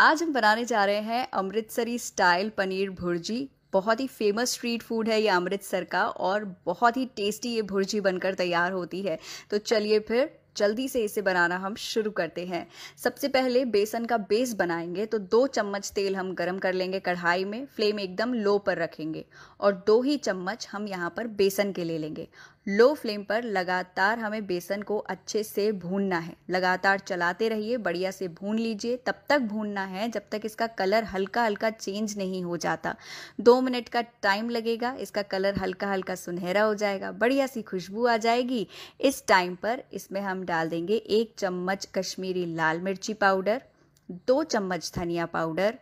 आज हम बनाने जा रहे हैं अमृतसरी स्टाइल पनीर भुर्जी बहुत ही फेमस स्ट्रीट फूड है ये अमृतसर का और बहुत ही टेस्टी ये भुर्जी बनकर तैयार होती है तो चलिए फिर जल्दी से इसे बनाना हम शुरू करते हैं सबसे पहले बेसन का बेस बनाएंगे तो दो चम्मच तेल हम गरम कर लेंगे कढ़ाई में फ्लेम एकदम लो पर रखेंगे और दो ही चम्मच हम यहाँ पर बेसन के ले लेंगे लो फ्लेम पर लगातार हमें बेसन को अच्छे से भूनना है लगातार चलाते रहिए बढ़िया से भून लीजिए तब तक भूनना है जब तक इसका कलर हल्का हल्का चेंज नहीं हो जाता दो मिनट का टाइम लगेगा इसका कलर हल्का हल्का सुनहरा हो जाएगा बढ़िया सी खुशबू आ जाएगी इस टाइम पर इसमें हम डाल देंगे एक चम्मच कश्मीरी लाल मिर्ची पाउडर दो चम्मच धनिया पाउडर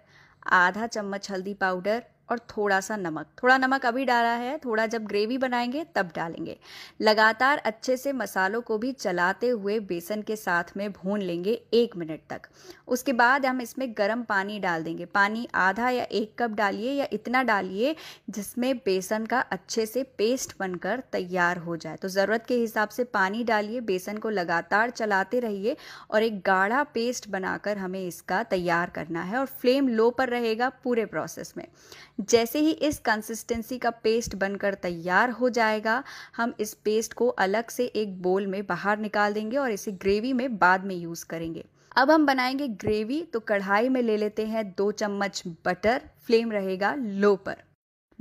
आधा चम्मच हल्दी पाउडर और थोड़ा सा नमक थोड़ा नमक अभी डाला है थोड़ा जब ग्रेवी बनाएंगे तब डालेंगे लगातार अच्छे से मसालों को भी चलाते हुए बेसन के साथ में भून लेंगे एक मिनट तक उसके बाद हम इसमें गर्म पानी डाल देंगे पानी आधा या एक कप डालिए या इतना डालिए जिसमें बेसन का अच्छे से पेस्ट बनकर तैयार हो जाए तो ज़रूरत के हिसाब से पानी डालिए बेसन को लगातार चलाते रहिए और एक गाढ़ा पेस्ट बनाकर हमें इसका तैयार करना है और फ्लेम लो पर रहेगा पूरे प्रोसेस में जैसे ही इस कंसिस्टेंसी का पेस्ट बनकर तैयार हो जाएगा हम इस पेस्ट को अलग से एक बोल में बाहर निकाल देंगे और इसे ग्रेवी में बाद में यूज़ करेंगे अब हम बनाएंगे ग्रेवी तो कढ़ाई में ले लेते हैं दो चम्मच बटर फ्लेम रहेगा लो पर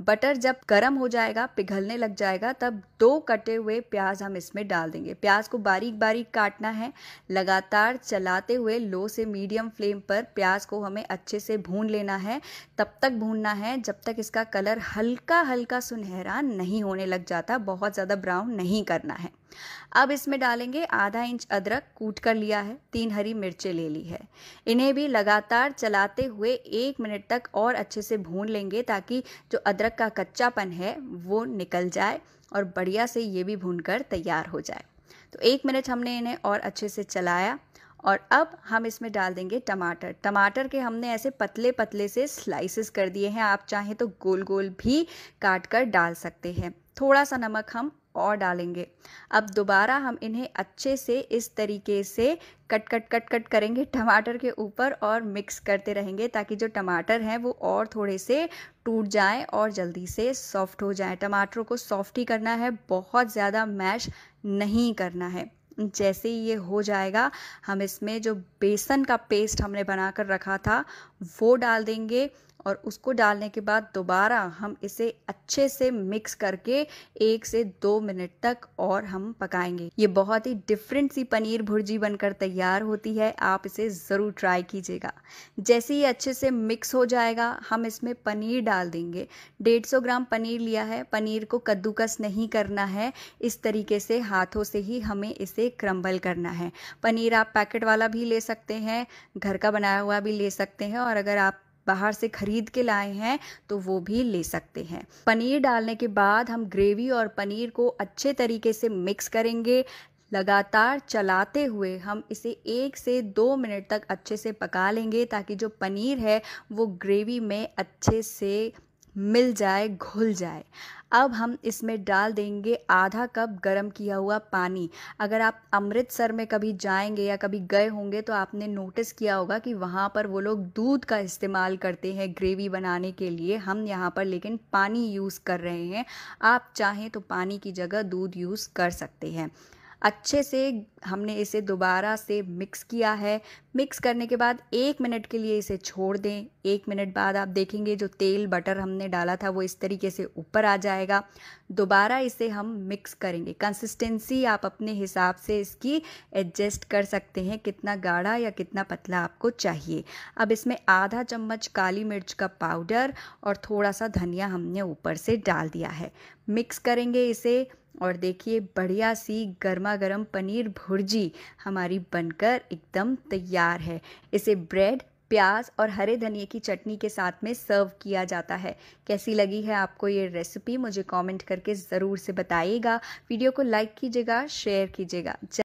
बटर जब गर्म हो जाएगा पिघलने लग जाएगा तब दो कटे हुए प्याज हम इसमें डाल देंगे प्याज को बारीक बारीक काटना है लगातार चलाते हुए लो से मीडियम फ्लेम पर प्याज को हमें अच्छे से भून लेना है तब तक भूनना है जब तक इसका कलर हल्का हल्का सुनहरा नहीं होने लग जाता बहुत ज़्यादा ब्राउन नहीं करना है अब इसमें डालेंगे आधा इंच अदरक कूट कर लिया है तीन हरी मिर्चें ले ली है इन्हें भी लगातार चलाते हुए एक मिनट तक और अच्छे से भून लेंगे ताकि जो अदरक का कच्चापन है वो निकल जाए और बढ़िया से ये भी भून कर तैयार हो जाए तो एक मिनट हमने इन्हें और अच्छे से चलाया और अब हम इसमें डाल देंगे टमाटर टमाटर के हमने ऐसे पतले पतले से स्लाइसेस कर दिए हैं आप चाहें तो गोल गोल भी काट कर डाल सकते हैं थोड़ा सा नमक हम और डालेंगे अब दोबारा हम इन्हें अच्छे से इस तरीके से कट कट कट कट करेंगे टमाटर के ऊपर और मिक्स करते रहेंगे ताकि जो टमाटर हैं वो और थोड़े से टूट जाएं और जल्दी से सॉफ्ट हो जाएं टमाटरों को सॉफ्ट ही करना है बहुत ज़्यादा मैश नहीं करना है जैसे ही ये हो जाएगा हम इसमें जो बेसन का पेस्ट हमने बना कर रखा था वो डाल देंगे और उसको डालने के बाद दोबारा हम इसे अच्छे से मिक्स करके एक से दो मिनट तक और हम पकाएंगे ये बहुत ही डिफरेंट सी पनीर भुर्जी बनकर तैयार होती है आप इसे ज़रूर ट्राई कीजिएगा जैसे ही अच्छे से मिक्स हो जाएगा हम इसमें पनीर डाल देंगे 150 ग्राम पनीर लिया है पनीर को कद्दूकस नहीं करना है इस तरीके से हाथों से ही हमें इसे क्रम्बल करना है पनीर आप पैकेट वाला भी ले सकते हैं घर का बनाया हुआ भी ले सकते हैं और अगर आप बाहर से खरीद के लाए हैं तो वो भी ले सकते हैं पनीर डालने के बाद हम ग्रेवी और पनीर को अच्छे तरीके से मिक्स करेंगे लगातार चलाते हुए हम इसे एक से दो मिनट तक अच्छे से पका लेंगे ताकि जो पनीर है वो ग्रेवी में अच्छे से मिल जाए घुल जाए अब हम इसमें डाल देंगे आधा कप गरम किया हुआ पानी अगर आप अमृतसर में कभी जाएंगे या कभी गए होंगे तो आपने नोटिस किया होगा कि वहाँ पर वो लोग दूध का इस्तेमाल करते हैं ग्रेवी बनाने के लिए हम यहाँ पर लेकिन पानी यूज़ कर रहे हैं आप चाहें तो पानी की जगह दूध यूज़ कर सकते हैं अच्छे से हमने इसे दोबारा से मिक्स किया है मिक्स करने के बाद एक मिनट के लिए इसे छोड़ दें एक मिनट बाद आप देखेंगे जो तेल बटर हमने डाला था वो इस तरीके से ऊपर आ जाएगा दोबारा इसे हम मिक्स करेंगे कंसिस्टेंसी आप अपने हिसाब से इसकी एडजस्ट कर सकते हैं कितना गाढ़ा या कितना पतला आपको चाहिए अब इसमें आधा चम्मच काली मिर्च का पाउडर और थोड़ा सा धनिया हमने ऊपर से डाल दिया है मिक्स करेंगे इसे और देखिए बढ़िया सी गर्मा गर्म पनीर भुर्जी हमारी बनकर एकदम तैयार है इसे ब्रेड प्याज और हरे धनिए की चटनी के साथ में सर्व किया जाता है कैसी लगी है आपको ये रेसिपी मुझे कमेंट करके ज़रूर से बताइएगा वीडियो को लाइक कीजिएगा शेयर कीजिएगा